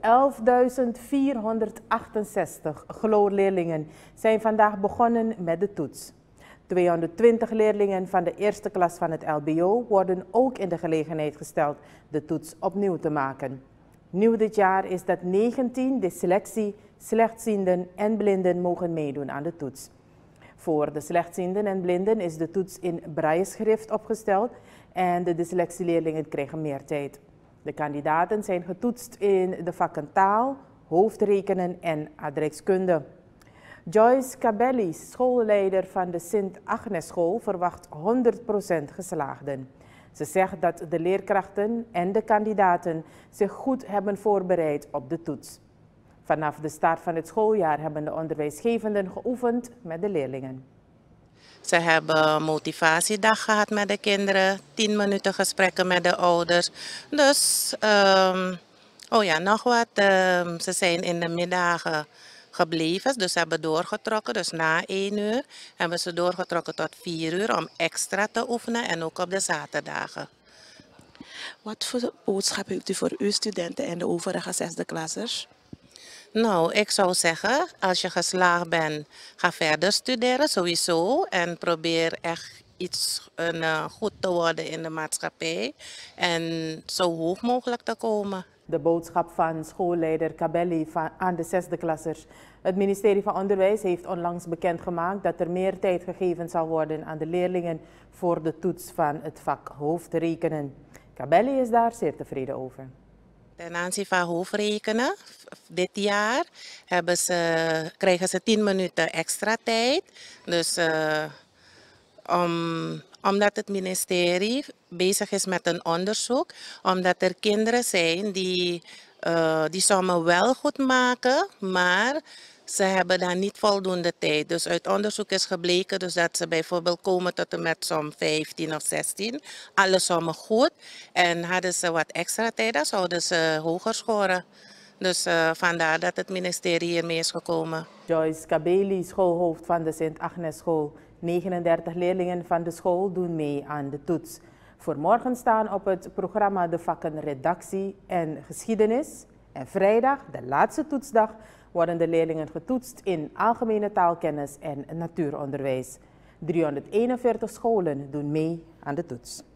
11.468 leerlingen zijn vandaag begonnen met de toets. 220 leerlingen van de eerste klas van het LBO worden ook in de gelegenheid gesteld de toets opnieuw te maken. Nieuw dit jaar is dat 19 dyslexie, slechtzienden en blinden mogen meedoen aan de toets. Voor de slechtzienden en blinden is de toets in braille schrift opgesteld en de dyslexieleerlingen kregen meer tijd. De kandidaten zijn getoetst in de vakken taal, hoofdrekenen en adreskunde. Joyce Cabelli, schoolleider van de Sint-Agnes-school, verwacht 100% geslaagden. Ze zegt dat de leerkrachten en de kandidaten zich goed hebben voorbereid op de toets. Vanaf de start van het schooljaar hebben de onderwijsgevenden geoefend met de leerlingen. Ze hebben een motivatiedag gehad met de kinderen, 10 minuten gesprekken met de ouders. Dus, ehm, oh ja, nog wat. Ehm, ze zijn in de middagen gebleven, dus ze hebben doorgetrokken. Dus na 1 uur hebben ze doorgetrokken tot 4 uur om extra te oefenen en ook op de zaterdagen. Wat voor boodschap heeft u voor uw studenten en de overige zesde klassers? Nou, ik zou zeggen, als je geslaagd bent, ga verder studeren sowieso. En probeer echt iets een, eh, goed te worden in de maatschappij. En zo hoog mogelijk te komen. De boodschap van schoolleider Cabelli van, aan de zesde klassers. Het ministerie van Onderwijs heeft onlangs bekendgemaakt dat er meer tijd gegeven zal worden aan de leerlingen voor de toets van het vak hoofdrekenen. Cabelli is daar zeer tevreden over. Ten aanzien van hoofdrekenen, dit jaar hebben ze, krijgen ze 10 minuten extra tijd. Dus eh, om, omdat het ministerie bezig is met een onderzoek, omdat er kinderen zijn die, uh, die sommen wel goed maken, maar ze hebben daar niet voldoende tijd. Dus uit onderzoek is gebleken dus dat ze bijvoorbeeld komen tot en met zo'n 15 of 16. alles sommen goed. En hadden ze wat extra tijd, dan zouden ze hoger scoren. Dus uh, vandaar dat het ministerie hiermee is gekomen. Joyce Kabeli, schoolhoofd van de Sint-Agnes School. 39 leerlingen van de school doen mee aan de toets. Voor morgen staan op het programma de vakken redactie en geschiedenis. En vrijdag, de laatste toetsdag, worden de leerlingen getoetst in algemene taalkennis en natuuronderwijs. 341 scholen doen mee aan de toets.